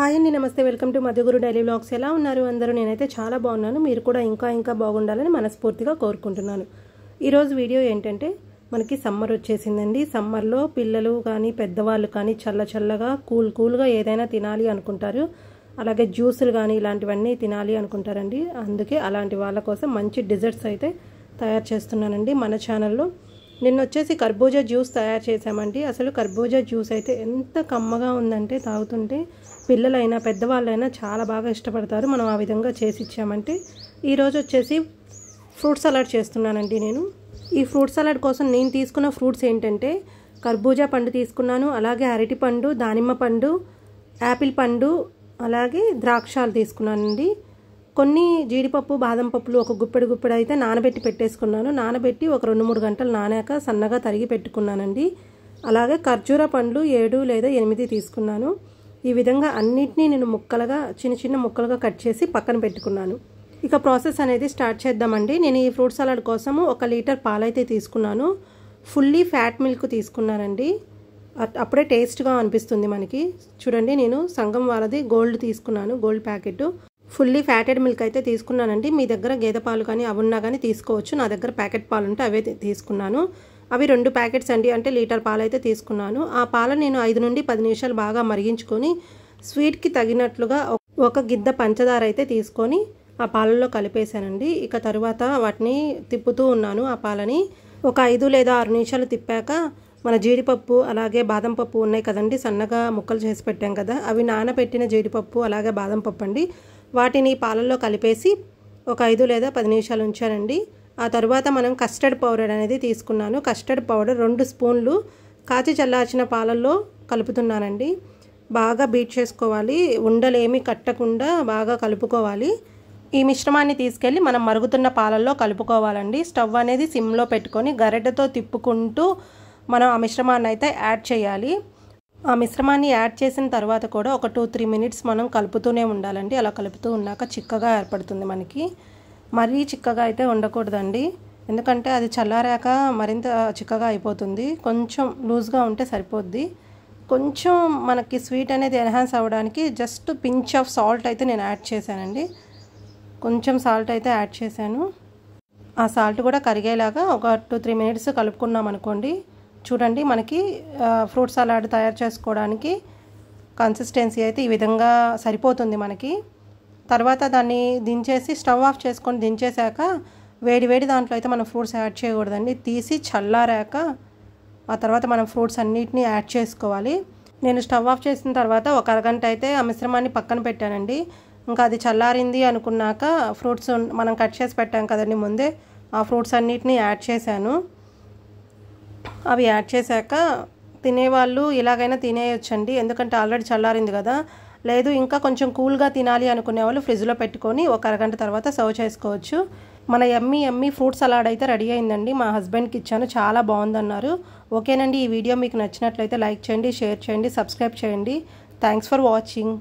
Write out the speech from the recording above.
hi అండి నమస్తే welcome to Madhuguru daily blogs ఎలా ఉన్నారు అందరూ నేనైతే చాలా బాగున్నాను మీరు కూడా ఇంకా ఇంకా బాగుండాలని మనస్ఫూర్తిగా కోరుకుంటున్నాను ఈరోజు వీడియో ఏంటంటే మనకి సమ్మర్ వచ్చేసిందండి సమ్మర్లో పిల్లలు కానీ పెద్దవాళ్ళు కానీ చల్ల చల్లగా కూల్ కూల్గా ఏదైనా తినాలి అనుకుంటారు అలాగే జ్యూసులు కానీ ఇలాంటివన్నీ తినాలి అనుకుంటారండి అందుకే అలాంటి వాళ్ళ కోసం మంచి డిజర్ట్స్ అయితే తయారు చేస్తున్నానండి మన ఛానల్లో నిన్న వచ్చేసి కర్బూజా జ్యూస్ తయారు చేసామండి అసలు కర్బూజా జ్యూస్ అయితే ఎంత కమ్మగా ఉందంటే తాగుతుంటే పిల్లలైనా పెద్దవాళ్ళైనా చాలా బాగా ఇష్టపడతారు మనం ఆ విధంగా చేసి ఇచ్చామంటే ఈరోజు వచ్చేసి ఫ్రూట్ సలాడ్ చేస్తున్నానండి నేను ఈ ఫ్రూట్ సలాడ్ కోసం నేను తీసుకున్న ఫ్రూట్స్ ఏంటంటే కర్బూజా పండు తీసుకున్నాను అలాగే అరటి పండు దానిమ్మ పండు యాపిల్ పండు అలాగే ద్రాక్షాలు తీసుకున్నానండి కొన్ని జీడిపప్పు బాదం పప్పులు ఒక గుప్పెడు గుప్పెడు అయితే నానబెట్టి పెట్టేసుకున్నాను నానబెట్టి ఒక రెండు మూడు గంటలు నానాక సన్నగా తరిగి పెట్టుకున్నానండి అలాగే ఖర్జూర పండ్లు ఏడు లేదా ఎనిమిది తీసుకున్నాను ఈ విధంగా అన్నిటినీ నేను ముక్కలుగా చిన్న చిన్న ముక్కలుగా కట్ చేసి పక్కన పెట్టుకున్నాను ఇక ప్రాసెస్ అనేది స్టార్ట్ చేద్దామండి నేను ఈ ఫ్రూట్ సలాడ్ కోసము ఒక లీటర్ పాలైతే తీసుకున్నాను ఫుల్లీ ఫ్యాట్ మిల్క్ తీసుకున్నానండి అప్పుడే టేస్ట్గా అనిపిస్తుంది మనకి చూడండి నేను సంగం వాళ్ళది గోల్డ్ తీసుకున్నాను gold packet fully fatted milk అయితే తీసుకున్నానండి మీ దగ్గర గేదె పాలు కానీ అవి ఉన్నా కానీ తీసుకోవచ్చు నా దగ్గర ప్యాకెట్ పాలు ఉంటే అవే తీసుకున్నాను అవి రెండు ప్యాకెట్స్ అండి అంటే లీటర్ పాలు అయితే తీసుకున్నాను ఆ పాలు నేను ఐదు నుండి పది నిమిషాలు బాగా మరిగించుకొని స్వీట్కి తగినట్లుగా ఒక గిద్ద పంచదార అయితే తీసుకొని ఆ పాలల్లో కలిపేశానండి ఇక తరువాత వాటిని తిప్పుతూ ఉన్నాను ఆ పాలని ఒక ఐదు లేదా ఆరు నిమిషాలు తిప్పాక మన జీడిపప్పు అలాగే బాదం పప్పు ఉన్నాయి కదండి సన్నగా ముక్కలు చేసి పెట్టాం కదా అవి నానబెట్టిన జీడిపప్పు అలాగే బాదం పప్పు అండి వాటిని పాలల్లో కలిపేసి ఒక ఐదు లేదా పది నిమిషాలు ఉంచానండి ఆ తర్వాత మనం కస్టర్డ్ పౌడర్ అనేది తీసుకున్నాను కస్టర్డ్ పౌడర్ రెండు స్పూన్లు కాచి చల్లార్చిన పాలల్లో కలుపుతున్నానండి బాగా బీట్ చేసుకోవాలి ఉండలేమి కట్టకుండా బాగా కలుపుకోవాలి ఈ మిశ్రమాన్ని తీసుకెళ్ళి మనం మరుగుతున్న పాలల్లో కలుపుకోవాలండి స్టవ్ అనేది సిమ్లో పెట్టుకొని గరెటతో తిప్పుకుంటూ మనం ఆ మిశ్రమాన్ని అయితే యాడ్ చేయాలి ఆ మిశ్రమాన్ని యాడ్ చేసిన తర్వాత కూడా ఒక టూ త్రీ మినిట్స్ మనం కలుపుతూనే ఉండాలండి అలా కలుపుతూ ఉన్నాక చిక్కగా ఏర్పడుతుంది మనకి మరీ చిక్కగా అయితే ఉండకూడదండి ఎందుకంటే అది చల్లారాక మరింత చిక్కగా అయిపోతుంది కొంచెం లూజ్గా ఉంటే సరిపోద్ది కొంచెం మనకి స్వీట్ అనేది ఎన్హాన్స్ అవ్వడానికి జస్ట్ పించ్ ఆఫ్ సాల్ట్ అయితే నేను యాడ్ చేశానండి కొంచెం సాల్ట్ అయితే యాడ్ చేశాను ఆ సాల్ట్ కూడా కరిగేలాగా ఒక టూ త్రీ మినిట్స్ కలుపుకున్నాం అనుకోండి చూడండి మనకి ఫ్రూట్ సలాడ్ తయారు చేసుకోవడానికి కన్సిస్టెన్సీ అయితే ఈ విధంగా సరిపోతుంది మనకి తర్వాత దాన్ని దించేసి స్టవ్ ఆఫ్ చేసుకొని దించేశాక వేడి వేడి దాంట్లో అయితే మనం ఫ్రూట్స్ యాడ్ చేయకూడదండి తీసి చల్లారాక ఆ తర్వాత మనం ఫ్రూట్స్ అన్నిటిని యాడ్ చేసుకోవాలి నేను స్టవ్ ఆఫ్ చేసిన తర్వాత ఒక అరగంట అయితే ఆ మిశ్రమాన్ని పక్కన పెట్టానండి ఇంకా అది చల్లారింది అనుకున్నాక ఫ్రూట్స్ మనం కట్ చేసి పెట్టాం కదండి ముందే ఆ ఫ్రూట్స్ అన్నిటిని యాడ్ చేశాను అవి యాడ్ చేశాక తినేవాళ్ళు ఇలాగైనా తినేయొచ్చండి ఎందుకంటే ఆల్రెడీ చల్లారింది కదా లేదు ఇంకా కొంచెం కూల్గా తినాలి అనుకునే వాళ్ళు ఫ్రిడ్జ్లో పెట్టుకొని ఒక అరగంట తర్వాత సర్వ్ చేసుకోవచ్చు మన ఎమ్మీ ఎమ్మీ ఫ్రూట్ సలాడ్ అయితే రెడీ అయిందండి మా హస్బెండ్కి ఇచ్చాను చాలా బాగుందన్నారు ఓకేనండి ఈ వీడియో మీకు నచ్చినట్లయితే లైక్ చేయండి షేర్ చేయండి సబ్స్క్రైబ్ చేయండి థ్యాంక్స్ ఫర్ వాచింగ్